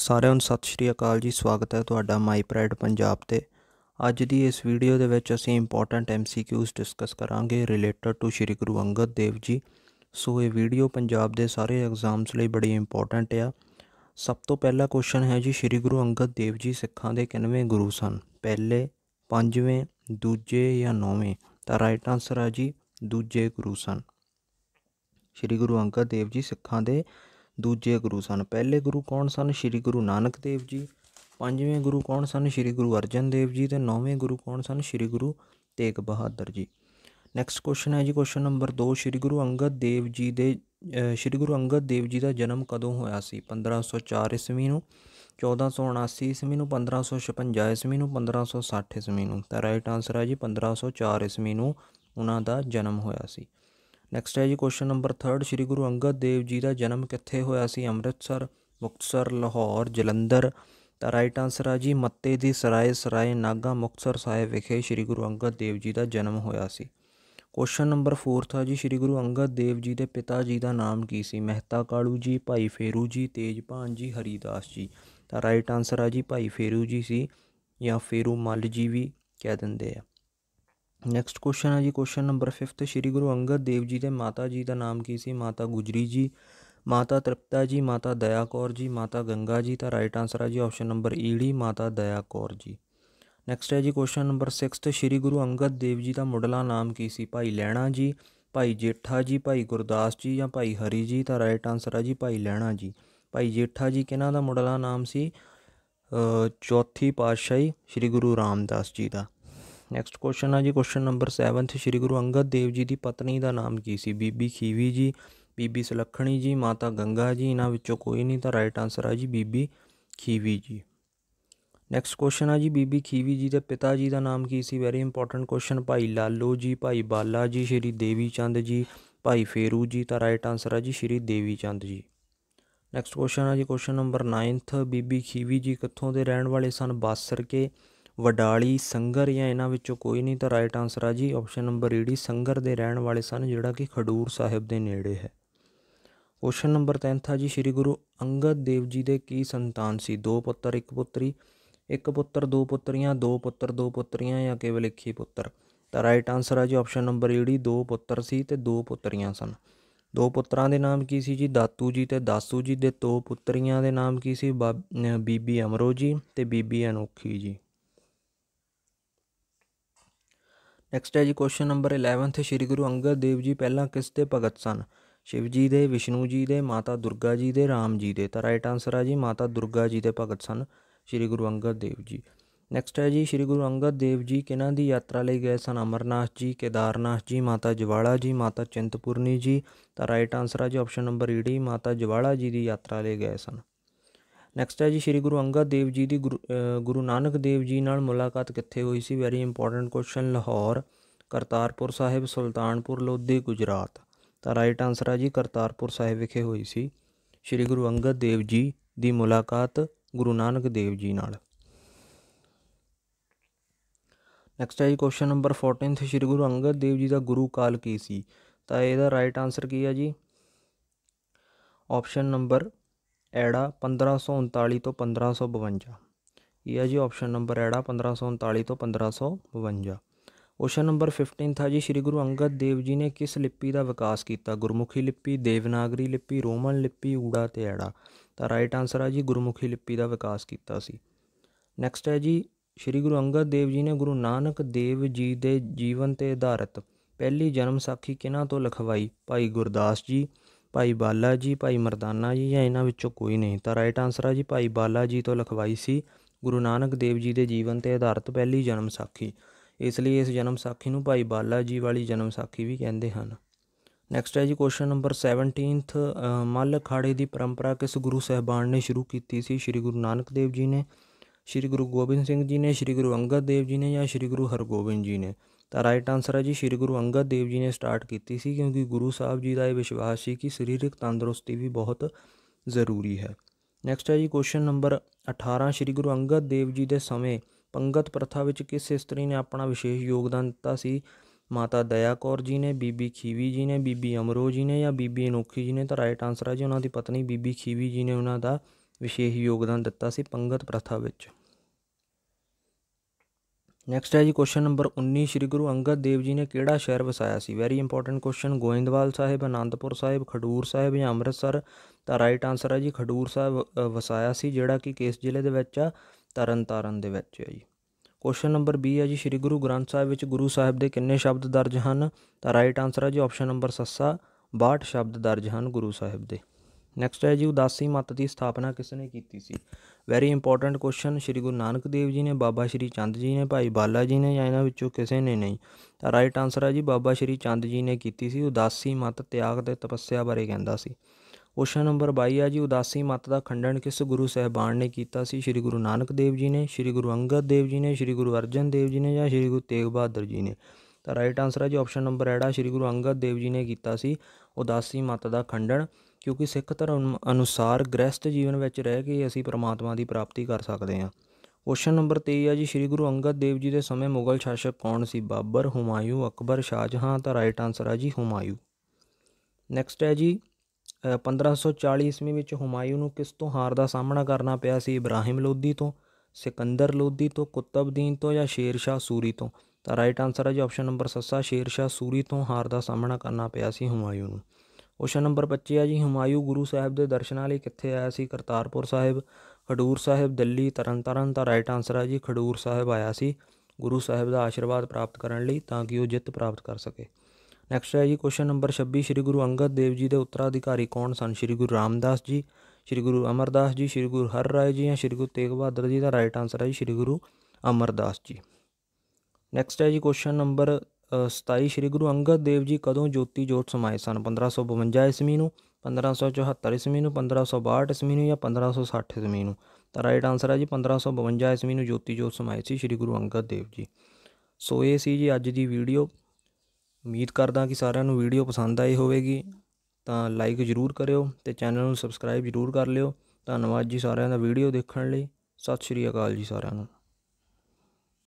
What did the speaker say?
ਸਾਰਿਆਂ ਨੂੰ ਸਤਿ ਸ਼੍ਰੀ ਅਕਾਲ ਜੀ ਸਵਾਗਤ ਹੈ ਤੁਹਾਡਾ ਮਾਈ ਪ੍ਰਾਈਡ ਪੰਜਾਬ ਤੇ ਅੱਜ ਦੀ ਇਸ ਵੀਡੀਓ ਦੇ ਵਿੱਚ ਅਸੀਂ ਇੰਪੋਰਟੈਂਟ ਐਮਸੀਕਿਊਜ਼ ਡਿਸਕਸ ਕਰਾਂਗੇ related to Shri Guru Angad Dev ji so ਇਹ ਵੀਡੀਓ ਪੰਜਾਬ ਦੇ ਸਾਰੇ ਐਗਜ਼ਾਮਸ ਲਈ ਬੜੀ ਇੰਪੋਰਟੈਂਟ ਆ ਸਭ ਤੋਂ ਪਹਿਲਾ ਕੁਐਸਚਨ ਹੈ ਜੀ ਸ਼੍ਰੀ ਗੁਰੂ ਅੰਗਦ ਦੇਵ ਜੀ ਸਿੱਖਾਂ ਦੇ ਕਿੰਨਵੇਂ ਗੁਰੂ ਸਨ ਪਹਿਲੇ ਪੰਜਵੇਂ ਦੂਜੇ ਜਾਂ ਨੌਵੇਂ ਤਾਂ ਰਾਈਟ ਆਨਸਰ ਹੈ ਜੀ ਦੂਜੇ ਗੁਰੂ ਸਨ ਸ਼੍ਰੀ ਗੁਰੂ ਅੰਗਦ ਦੇਵ ਜੀ ਸਿੱਖਾਂ ਦੇ ਦੂਜੇ ਗੁਰੂ ਸਨ ਪਹਿਲੇ ਗੁਰੂ ਕੌਣ ਸਨ ਸ੍ਰੀ ਗੁਰੂ ਨਾਨਕ ਦੇਵ ਜੀ ਪੰਜਵੇਂ ਗੁਰੂ ਕੌਣ ਸਨ ਸ੍ਰੀ ਗੁਰੂ ਅਰਜਨ ਦੇਵ ਜੀ ਤੇ ਨੌਵੇਂ ਗੁਰੂ ਕੌਣ ਸਨ ਸ੍ਰੀ ਗੁਰੂ ਤੇਗ ਬਹਾਦਰ ਜੀ ਨੈਕਸਟ ਕੁਐਸਚਨ ਹੈ ਜੀ ਕੁਐਸਚਨ ਨੰਬਰ 2 ਸ੍ਰੀ ਗੁਰੂ ਅੰਗਦ ਦੇਵ ਜੀ ਦੇ ਸ੍ਰੀ ਗੁਰੂ ਅੰਗਦ ਦੇਵ ਜੀ ਦਾ ਜਨਮ ਕਦੋਂ ਹੋਇਆ ਸੀ 1504 ਈਸਵੀ ਨੂੰ 1479 ਈਸਵੀ ਨੂੰ 1556 ਈਸਵੀ ਨੂੰ 1560 ਈਸਵੀ ਨੂੰ ਤਾਂ ਰਾਈਟ ਆਨਸਰ ਹੈ ਜੀ 1504 ਈਸਵੀ ਨੂੰ ਉਹਨਾਂ ਦਾ ਜਨਮ ਹੋਇਆ ਸੀ ਨੈਕਸਟ ਹੈ ਜੀ ਕੁਐਸਚਨ ਨੰਬਰ 3 ਸ੍ਰੀ ਗੁਰੂ ਅੰਗਦ ਦੇਵ ਜੀ ਦਾ ਜਨਮ ਕਿੱਥੇ ਹੋਇਆ ਸੀ ਅੰਮ੍ਰਿਤਸਰ ਮੁਕਤਸਰ ਲਾਹੌਰ ਜਲੰਧਰ ਤਾਂ ਰਾਈਟ ਆਨਸਰ ਆ ਜੀ ਮੱਤੇ ਦੀ ਸਰਾਏ ਸਰਾਏ ਨਾਗਾ ਮੁਕਤਸਰ ਸਾਹਿਬ ਵਿਖੇ ਸ੍ਰੀ ਗੁਰੂ ਅੰਗਦ ਦੇਵ ਜੀ ਦਾ ਜਨਮ ਹੋਇਆ ਸੀ ਕੁਐਸਚਨ ਨੰਬਰ 4 ਆ ਜੀ ਸ੍ਰੀ ਗੁਰੂ ਅੰਗਦ ਦੇਵ ਜੀ ਦੇ ਪਿਤਾ ਜੀ ਦਾ ਨਾਮ ਕੀ ਸੀ ਮਹਿਤਾ ਕਾਲੂ ਜੀ ਭਾਈ ਫੇਰੂ ਜੀ ਤੇਜਪਾਨ ਜੀ ਹਰੀਦਾਸ ਜੀ ਤਾਂ ਰਾਈਟ ਆਨਸਰ ਆ ਜੀ ਭਾਈ ਫੇਰੂ ਜੀ ਸੀ ਜਾਂ ਫੇਰੂ ਮੱਲ ਜੀ ਵੀ ਕਹਿ ਦਿੰਦੇ ਆ ਨੈਕਸਟ ਕੁਐਸਚਨ ਹੈ ਜੀ ਕੁਐਸਚਨ ਨੰਬਰ 5 ਸ਼੍ਰੀ ਗੁਰੂ ਅੰਗਦ ਦੇਵ ਜੀ ਦੇ ਮਾਤਾ ਜੀ ਦਾ ਨਾਮ ਕੀ ਸੀ ਮਾਤਾ ਗੁਜਰੀ ਜੀ ਮਾਤਾ ਤ੍ਰਿਪਤਾ ਜੀ ਮਾਤਾ ਦਇਆ ਕੌਰ ਜੀ ਮਾਤਾ ਗੰਗਾ ਜੀ ਤਾਂ ਰਾਈਟ ਆਨਸਰ ਹੈ ਜੀ ਆਪਸ਼ਨ ਨੰਬਰ ਈੜੀ ਮਾਤਾ ਦਇਆ ਕੌਰ ਜੀ ਨੈਕਸਟ ਹੈ ਜੀ ਕੁਐਸਚਨ ਨੰਬਰ 6 ਸ਼੍ਰੀ ਗੁਰੂ ਅੰਗਦ ਦੇਵ ਜੀ ਦਾ ਮੁੱਢਲਾ ਨਾਮ ਕੀ ਸੀ ਭਾਈ ਲੈਣਾ ਜੀ ਭਾਈ ਜੇਠਾ ਜੀ ਭਾਈ ਗੁਰਦਾਸ ਜੀ ਜਾਂ ਭਾਈ ਹਰੀ ਜੀ ਤਾਂ ਰਾਈਟ ਆਨਸਰ ਹੈ ਜੀ ਭਾਈ ਲੈਣਾ ਜੀ ਭਾਈ ਜੇਠਾ ਜੀ ਕਿਹਨਾਂ ਦਾ ਮੁੱਢਲਾ ਨਾਮ ਸੀ ਚੌਥੀ ਪਾਤਸ਼ਾਹੀ ਸ਼੍ਰੀ ਗੁਰੂ ਰਾਮਦਾਸ ਜੀ ਦਾ ਨੈਕਸਟ ਕੁਐਸਚਨ ਆ ਜੀ question number 7th Shri Guru Angad Dev ji ਦੀ ਪਤਨੀ ਦਾ ਨਾਮ ਕੀ ਸੀ ਬੀਬੀ ਖੀਵੀ ਜੀ ਬੀਬੀ ਸੁਲੱਖਣੀ ਜੀ ਮਾਤਾ ਗੰਗਾ ਜੀ ਇਹਨਾਂ ਵਿੱਚੋਂ ਕੋਈ ਨਹੀਂ ਤਾਂ ਰਾਈਟ ਆਨਸਰ ਆ ਜੀ ਬੀਬੀ ਖੀਵੀ ਜੀ ਨੈਕਸਟ ਕੁਐਸਚਨ ਆ ਜੀ ਬੀਬੀ ਖੀਵੀ ਜੀ ਦੇ ਪਿਤਾ ਜੀ ਦਾ ਨਾਮ ਕੀ ਸੀ very important question Bhai Lalo ਜੀ ਭਾਈ ਬਾਲਾ ਜੀ ਸ਼੍ਰੀ ਦੇਵੀ ਚੰਦ ਜੀ ਭਾਈ ਫੇਰੂ ਜੀ ਤਾਂ ਰਾਈਟ ਆਨਸਰ ਆ ਜੀ ਸ਼੍ਰੀ ਦੇਵੀ ਚੰਦ ਜੀ ਨੈਕਸਟ ਕੁਐਸਚਨ ਆ ਜੀ ਕੁਐਸਚਨ ਨੰਬਰ 9th ਬੀਬੀ ਖੀਵੀ ਜੀ ਕਿੱਥੋਂ ਦੇ ਰਹਿਣ ਵਾਲੇ ਸਨ ਬਾਸਰ ਕੇ ਵਡਾਲੀ ਸੰਗਰ ਜਾਂ ਇਹਨਾਂ ਵਿੱਚੋਂ ਕੋਈ ਨਹੀਂ ਤਾਂ ਰਾਈਟ ਆਨਸਰ ਆ ਜੀ ਆਪਸ਼ਨ ਨੰਬਰ ਈਡੀ ਸੰਗਰ ਦੇ ਰਹਿਣ ਵਾਲੇ ਸਨ ਜਿਹੜਾ ਕਿ ਖਡੂਰ ਸਾਹਿਬ ਦੇ ਨੇੜੇ ਹੈ ਕੁਐਸਚਨ ਨੰਬਰ 10 ਥਾ ਜੀ ਸ੍ਰੀ ਗੁਰੂ ਅੰਗਦ ਦੇਵ ਜੀ ਦੇ ਕੀ ਸੰਤਾਨ ਸੀ ਦੋ ਪੁੱਤਰ ਇੱਕ ਪੁੱਤਰੀ ਇੱਕ ਪੁੱਤਰ ਦੋ ਪੁੱਤਰੀਆਂ ਦੋ ਪੁੱਤਰ ਦੋ ਪੁੱਤਰੀਆਂ ਜਾਂ ਕੇਵਲ ਇੱਕ ਹੀ ਪੁੱਤਰ ਤਾਂ ਰਾਈਟ ਆਨਸਰ ਆ ਜੀ ਆਪਸ਼ਨ ਨੰਬਰ ਈਡੀ ਦੋ ਪੁੱਤਰ ਸੀ ਤੇ ਦੋ ਪੁੱਤਰੀਆਂ ਸਨ ਦੋ ਪੁੱਤਰਾਂ ਦੇ ਨਾਮ ਕੀ ਸੀ ਜੀ ਦਾਤੂ ਜੀ ਤੇ ਦਾਸੂ ਜੀ ਦੇ ਦੋ ਪੁੱਤਰੀਆਂ ਦੇ ਨਾਮ ਕੀ ਸੀ ਬੀਬੀ ਅਮਰੋ ਜੀ ਤੇ ਬੀਬੀ ਅਨੋਖੀ ਜੀ ਨੈਕਸਟ ਹੈ ਜੀ question number 11th Shri Guru Angad Dev ji ਪਹਿਲਾਂ ਕਿਸ ਦੇ ਭਗਤ ਸਨ ਸ਼ਿਵ ਜੀ ਦੇ ਵਿਸ਼ਨੂੰ ਜੀ ਦੇ ਮਾਤਾ ਦੁਰਗਾ ਜੀ ਦੇ ਰਾਮ ਜੀ ਦੇ ਤਾਂ ਰਾਈਟ ਆਨਸਰ ਹੈ ਜੀ ਮਾਤਾ ਦੁਰਗਾ ਜੀ ਦੇ ਭਗਤ ਸਨ ਸ੍ਰੀ ਗੁਰੂ ਅੰਗਦ ਦੇਵ ਜੀ ਨੈਕਸਟ ਹੈ ਜੀ ਸ੍ਰੀ ਗੁਰੂ ਅੰਗਦ ਦੇਵ ਜੀ ਕਿਨਾਂ ਦੀ ਯਾਤਰਾ ਲਈ ਗਏ ਸਨ ਅਮਰਨਾਥ ਜੀ ਕੇਦਾਰਨਾਥ ਜੀ ਮਾਤਾ ਜਵਾਲਾ ਜੀ ਮਾਤਾ ਚਿੰਤਪੁਰਨੀ ਜੀ ਤਾਂ ਰਾਈਟ ਆਨਸਰ ਹੈ ਜੀ ਆਪਸ਼ਨ ਨੰਬਰ ਡੀ ਮਾਤਾ ਜਵਾਲਾ ਜੀ ਦੀ ਯਾਤਰਾ ਲਈ ਗਏ ਸਨ ਨੈਕਸਟ ਹੈ ਜੀ ਸ੍ਰੀ ਗੁਰੂ ਅੰਗਦ ਦੇਵ ਜੀ ਦੀ ਗੁਰੂ ਨਾਨਕ ਦੇਵ ਜੀ ਨਾਲ ਮੁਲਾਕਾਤ ਕਿੱਥੇ ਹੋਈ ਸੀ very important question Lahore Kartarpur Sahib Sultanpur Lodhi Gujarat ਤਾਂ ਰਾਈਟ ਆਨਸਰ ਹੈ ਜੀ ਕਰਤਾਰਪੁਰ ਸਾਹਿਬ ਵਿਖੇ ਹੋਈ ਸੀ ਸ੍ਰੀ ਗੁਰੂ ਅੰਗਦ ਦੇਵ ਜੀ ਦੀ ਮੁਲਾਕਾਤ ਗੁਰੂ ਨਾਨਕ ਦੇਵ ਜੀ ਨਾਲ ਨੈਕਸਟ ਹੈ ਜੀ ਕੁਐਸਚਨ ਨੰਬਰ 14 ਸ੍ਰੀ ਗੁਰੂ ਅੰਗਦ ਦੇਵ ਜੀ ਦਾ ਗੁਰੂ ਕਾਲ ਕੀ ਸੀ ਤਾਂ ਇਹਦਾ ਰਾਈਟ ਆਨਸਰ ਕੀ ਹੈ ਜੀ ਆਪਸ਼ਨ ਨੰਬਰ ਐੜਾ 1539 ਤੋਂ 1552 ਇਹ ਹੈ ਜੀ ਆਪਸ਼ਨ ਨੰਬਰ ਐੜਾ 1539 ਤੋਂ 1552 ਕੁਐਸਚਨ ਨੰਬਰ 15 ਥਾ ਜੀ ਸ੍ਰੀ ਗੁਰੂ ਅੰਗਦ ਦੇਵ ਜੀ ਨੇ ਕਿਸ ਲਿਪੀ ਦਾ ਵਿਕਾਸ ਕੀਤਾ ਗੁਰਮੁਖੀ ਲਿਪੀ ਦੇਵਨਾਗਰੀ ਲਿਪੀ ਰੋਮਨ ਲਿਪੀ ਊੜਾ ਤੇ ਐੜਾ ਤਾਂ ਰਾਈਟ ਆਨਸਰ ਆ ਜੀ ਗੁਰਮੁਖੀ ਲਿਪੀ ਦਾ ਵਿਕਾਸ ਕੀਤਾ ਸੀ ਨੈਕਸਟ ਹੈ ਜੀ ਸ੍ਰੀ ਗੁਰੂ ਅੰਗਦ ਦੇਵ ਜੀ ਨੇ ਗੁਰੂ ਨਾਨਕ ਦੇਵ ਜੀ ਦੇ ਜੀਵਨ ਤੇ ਆਧਾਰਿਤ ਪਹਿਲੀ ਜਨਮ ਸਾਖੀ ਕਿਨਾਂ ਤੋਂ ਲਿਖਵਾਈ ਭਾਈ ਗੁਰਦਾਸ ਜੀ ਭਾਈ ਬਾਲਾ ਜੀ ਭਾਈ ਮਰਦਾਨਾ ਜੀ ਜਾਂ ਇਹਨਾਂ ਵਿੱਚੋਂ ਕੋਈ ਨਹੀਂ ਤਾਂ ਰਾਈਟ ਆਨਸਰ ਆ ਜੀ ਭਾਈ ਬਾਲਾ ਜੀ ਤੋਂ ਲਖਵਾਈ ਸੀ ਗੁਰੂ ਨਾਨਕ ਦੇਵ ਜੀ ਦੇ ਜੀਵਨ ਤੇ ਆਧਾਰਿਤ ਪਹਿਲੀ ਜਨਮ ਸਾਖੀ ਇਸ ਲਈ ਇਸ ਜਨਮ ਸਾਖੀ ਨੂੰ ਭਾਈ ਬਾਲਾ ਜੀ ਵਾਲੀ ਜਨਮ ਸਾਖੀ ਵੀ ਕਹਿੰਦੇ ਹਨ ਨੈਕਸਟ ਹੈ ਜੀ ਕੁਐਸਚਨ ਨੰਬਰ 17th ਮੱਲ ਅਖਾੜੇ ਦੀ ਪਰੰਪਰਾ ਕਿਸ ਗੁਰੂ ਸਹਿਬਾਨ ਨੇ ਸ਼ੁਰੂ ਕੀਤੀ ਸੀ ਸ੍ਰੀ ਗੁਰੂ ਨਾਨਕ ਦੇਵ ਜੀ ਨੇ ਸ੍ਰੀ ਗੁਰੂ ਗੋਬਿੰਦ ਸਿੰਘ ਜੀ ਨੇ ਸ੍ਰੀ ਗੁਰੂ ਅੰਗਦ ਦੇਵ ਜੀ ਨੇ ਜਾਂ ਸ੍ਰੀ ਗੁਰੂ ਹਰਗੋਬਿੰਦ ਜੀ ਨੇ ਤਾਂ ਰਾਈਟ ਆਨਸਰ ਹੈ ਜੀ ਸ੍ਰੀ ਗੁਰੂ ਅੰਗਦ ਦੇਵ ਜੀ ਨੇ ਸਟਾਰਟ ਕੀਤੀ ਸੀ ਕਿਉਂਕਿ ਗੁਰੂ ਸਾਹਿਬ ਜੀ ਦਾ ਇਹ ਵਿਸ਼ਵਾਸ ਸੀ ਕਿ ਸਰੀਰਕ ਤੰਦਰੁਸਤੀ ਵੀ ਬਹੁਤ ਜ਼ਰੂਰੀ ਹੈ ਨੈਕਸਟ ਹੈ ਜੀ ਕੁਐਸਚਨ ਨੰਬਰ 18 ਸ੍ਰੀ ਗੁਰੂ ਅੰਗਦ ਦੇਵ ਜੀ ਦੇ ਸਮੇਂ ਪੰਗਤ ਪ੍ਰਥਾ ਵਿੱਚ ਕਿਸ ਇਸਤਰੀ ਨੇ ਆਪਣਾ ਵਿਸ਼ੇਸ਼ ਯੋਗਦਾਨ ਦਿੱਤਾ ਸੀ ਮਾਤਾ ਦਇਆ ਕੌਰ ਜੀ ਨੇ ਬੀਬੀ ਖੀਵੀ ਜੀ ਨੇ ਬੀਬੀ ਅਮਰੋ ਜੀ ਨੇ ਜਾਂ ਬੀਬੀ ਅਨੋਖੀ ਜੀ ਨੇ ਤਾਂ ਰਾਈਟ ਆਨਸਰ ਹੈ ਜੀ ਉਹਨਾਂ ਦੀ ਪਤਨੀ ਬੀਬੀ ਖੀਵੀ ਜੀ ਨੇ ਉਹਨਾਂ ਦਾ ਵਿਸ਼ੇਸ਼ ਯੋਗਦਾਨ ਦਿੱਤਾ ਸੀ ਪੰਗਤ ਪ੍ਰਥਾ ਵਿੱਚ ਨੈਕਸਟ ਹੈ ਜੀ ਕੁਐਸਚਨ ਨੰਬਰ 19 ਸ੍ਰੀ ਗੁਰੂ ਅੰਗਦ ਦੇਵ ਜੀ ਨੇ ਕਿਹੜਾ ਸ਼ਹਿਰ ਵਸਾਇਆ ਸੀ very important question Goindwal Sahib Anandpur Sahib Khadoor Sahib ਜਾਂ ਅੰਮ੍ਰਿਤਸਰ ਤਾਂ ਰਾਈਟ ਆਨਸਰ ਹੈ ਜੀ ਖਡੂਰ ਸਾਹਿਬ ਵਸਾਇਆ ਸੀ ਜਿਹੜਾ ਕਿ ਕੇਸ ਜ਼ਿਲ੍ਹੇ ਦੇ ਵਿੱਚ ਆ ਤਰਨਤਾਰਨ ਦੇ ਵਿੱਚ ਹੈ ਜੀ ਕੁਐਸਚਨ ਨੰਬਰ 20 ਹੈ ਜੀ ਸ੍ਰੀ ਗੁਰੂ ਗ੍ਰੰਥ ਸਾਹਿਬ ਵਿੱਚ ਗੁਰੂ ਸਾਹਿਬ ਦੇ ਕਿੰਨੇ ਸ਼ਬਦ ਦਰਜ ਹਨ ਤਾਂ ਰਾਈਟ ਆਨਸਰ ਹੈ ਜੀ ਆਪਸ਼ਨ ਨੰਬਰ 7 62 ਸ਼ਬਦ ਦਰਜ ਹਨ ਗੁਰੂ ਸਾਹਿਬ ਦੇ ਨੈਕਸਟ ਹੈ ਜੀ ਉਦਾਸੀ ਮਤ ਦੀ ਸਥਾਪਨਾ ਕਿਸ ਨੇ ਕੀਤੀ ਸੀ very important question Shri Guru Nanak Dev ji ਨੇ ਬਾਬਾ ਸ਼੍ਰੀ ਚੰਦ ਜੀ ਨੇ ਭਾਈ ਬਾਲਾ ਜੀ ਨੇ ਜਾਂ ਇਹਨਾਂ ਵਿੱਚੋਂ ਕਿਸੇ ਨੇ ਨਹੀਂ ਤਾਂ ਰਾਈਟ ਆਨਸਰ ਹੈ ਜੀ ਬਾਬਾ ਸ਼੍ਰੀ ਚੰਦ ਜੀ ਨੇ ਕੀਤੀ ਸੀ ਉਦਾਸੀ ਮਤ ਤਿਆਗ ਤੇ ਤਪੱਸਿਆ ਬਾਰੇ ਕਹਿੰਦਾ ਸੀ ਕੁਐਸਚਨ ਨੰਬਰ 22 ਹੈ ਜੀ ਉਦਾਸੀ ਮਤ ਦਾ ਖੰਡਨ ਕਿਸ ਗੁਰੂ ਸਹਿਬਾਨ ਨੇ ਕੀਤਾ ਸੀ ਸ਼੍ਰੀ ਗੁਰੂ ਨਾਨਕ ਦੇਵ ਜੀ ਨੇ ਸ਼੍ਰੀ ਗੁਰੂ ਅੰਗਦ ਦੇਵ ਜੀ ਨੇ ਸ਼੍ਰੀ ਗੁਰੂ ਅਰਜਨ ਦੇਵ ਜੀ ਨੇ ਜਾਂ ਸ਼੍ਰੀ ਗੁਰੂ ਤੇਗ ਬਹਾਦਰ ਜੀ ਨੇ ਤਾਂ ਰਾਈਟ ਆਨਸਰ ਹੈ ਜੀ ਆਪਸ਼ਨ ਨੰਬਰ ਐੜਾ ਸ੍ਰੀ ਗੁਰੂ ਅੰਗਦ ਦੇਵ ਜੀ ਨੇ ਕੀਤਾ ਸੀ ਉਦਾਸੀ ਮਤ ਦਾ ਖੰਡਨ ਕਿਉਂਕਿ ਸਿੱਖ ਧਰਮ ਅਨੁਸਾਰ ਗ੍ਰਸਥ ਜੀਵਨ ਵਿੱਚ ਰਹਿ ਕੇ ਅਸੀਂ ਪ੍ਰਮਾਤਮਾ ਦੀ ਪ੍ਰਾਪਤੀ ਕਰ ਸਕਦੇ ਹਾਂ ਕੁਐਸਚਨ ਨੰਬਰ 23 ਹੈ ਜੀ ਸ੍ਰੀ ਗੁਰੂ ਅੰਗਦ ਦੇਵ ਜੀ ਦੇ ਸਮੇਂ ਮੁਗਲ ਸ਼ਾਸਕ ਕੌਣ ਸੀ ਬਾਬਰ ਹੁਮਾਯੂ ਅਕਬਰ ਸ਼ਾਹਜਹਾਂ ਤਾਂ ਰਾਈਟ ਆਨਸਰ ਹੈ ਜੀ ਹੁਮਾਯੂ ਨੈਕਸਟ ਹੈ ਜੀ 1540 ਈਸਵੀ ਵਿੱਚ ਹੁਮਾਯੂ ਨੂੰ ਕਿਸ ਤੋਂ ਹਾਰ ਦਾ ਸਾਹਮਣਾ ਕਰਨਾ ਪਿਆ ਸੀ ਇਬਰਾਹਿਮ ਲੋਧੀ ਤੋਂ ਸਿਕੰਦਰ ਲੋਧੀ ਤੋਂ ਕੁਤਬਦੀਨ ਤੋਂ ਜਾਂ ਸ਼ੇਰ ਸ਼ਾਹ ਸੂਰੀ ਤੋਂ ਤਾਂ ਰਾਈਟ ਆਨਸਰ ਹੈ ਜੀ ਆਪਸ਼ਨ ਨੰਬਰ 7 ਸ਼ੇਰ ਸ਼ਾਹ ਸੂਰੀ ਤੋਂ ਹਾਰ ਦਾ ਸਾਹਮਣਾ ਕਰਨਾ ਪਿਆ ਸੀ ਹੁਮਾਯੂੰ ਨੂੰ ਕੁਐਸਚਨ ਨੰਬਰ 25 ਹੈ ਜੀ ਹਮਾਇਉ ਗੁਰੂ ਸਾਹਿਬ ਦੇ ਦਰਸ਼ਨਾਂ ਲਈ ਕਿੱਥੇ ਆਇਆ ਸੀ ਕਰਤਾਰਪੁਰ ਸਾਹਿਬ ਖਡੂਰ ਸਾਹਿਬ ਦਿੱਲੀ ਤਰਨਤਾਰਨ ਤਾਂ ਰਾਈਟ ਆਨਸਰ ਹੈ ਜੀ ਖਡੂਰ ਸਾਹਿਬ ਆਇਆ ਸੀ ਗੁਰੂ ਸਾਹਿਬ ਦਾ ਆਸ਼ੀਰਵਾਦ ਪ੍ਰਾਪਤ ਕਰਨ ਲਈ ਤਾਂ ਕਿ ਉਹ ਜਿੱਤ ਪ੍ਰਾਪਤ ਕਰ ਸਕੇ ਨੈਕਸਟ ਹੈ ਜੀ ਕੁਐਸਚਨ ਨੰਬਰ 26 ਸ੍ਰੀ ਗੁਰੂ ਅੰਗਦ ਦੇਵ ਜੀ ਦੇ ਉੱਤਰਾਧਿਕਾਰੀ ਕੌਣ ਸਨ ਸ੍ਰੀ ਗੁਰੂ ਰਾਮਦਾਸ ਜੀ ਸ੍ਰੀ ਗੁਰੂ ਅਮਰਦਾਸ ਜੀ ਸ੍ਰੀ ਗੁਰੂ ਹਰ ਰਾਏ ਜੀ ਜਾਂ ਸ੍ਰੀ ਗੁਰੂ ਤੇਗ ਬਹਾਦਰ ਜੀ ਦਾ ਰਾਈਟ ਆਨਸਰ ਹੈ ਜੀ ਸ੍ਰੀ ਗੁਰੂ ਅਮਰਦਾਸ ਜੀ ਨੈਕਸਟ ਹੈ ਜੀ ਕੁਐਸਚਨ ਨੰਬਰ 27 ਸ੍ਰੀ ਗੁਰੂ ਅੰਗਦ ਦੇਵ ਜੀ ਕਦੋਂ ਜੋਤੀ ਜੋਤ ਸਮਾਏ ਸਨ 1552 ਈਸਵੀ ਨੂੰ 1574 ਈਸਵੀ ਨੂੰ 1562 ਈਸਵੀ ਨੂੰ ਜਾਂ 1560 ਈਸਵੀ ਨੂੰ ਤਾਂ ਰਾਈਟ ਆਨਸਰ ਹੈ ਜੀ 1552 ਈਸਵੀ ਨੂੰ ਜੋਤੀ ਜੋਤ ਸਮਾਏ ਸੀ ਸ੍ਰੀ ਗੁਰੂ ਅੰਗਦ ਦੇਵ ਜੀ ਸੋ ਇਹ ਸੀ ਜੀ ਅੱਜ ਦੀ ਵੀਡੀਓ ਉਮੀਦ ਕਰਦਾ ਕਿ ਸਾਰਿਆਂ ਨੂੰ ਵੀਡੀਓ ਪਸੰਦ ਆਈ ਹੋਵੇਗੀ ਤਾਂ ਲਾਈਕ ਜ਼ਰੂਰ ਕਰਿਓ ਤੇ ਚੈਨਲ ਨੂੰ ਸਬਸਕ੍ਰਾਈਬ ਜ਼ਰੂਰ ਕਰ ਲਿਓ ਧੰਨਵਾਦ ਜੀ ਸਾਰਿਆਂ ਦਾ ਵੀਡੀਓ ਦੇਖਣ ਲਈ ਸਤਿ ਸ਼੍ਰੀ ਅਕਾਲ ਜੀ ਸਾਰਿਆਂ ਨੂੰ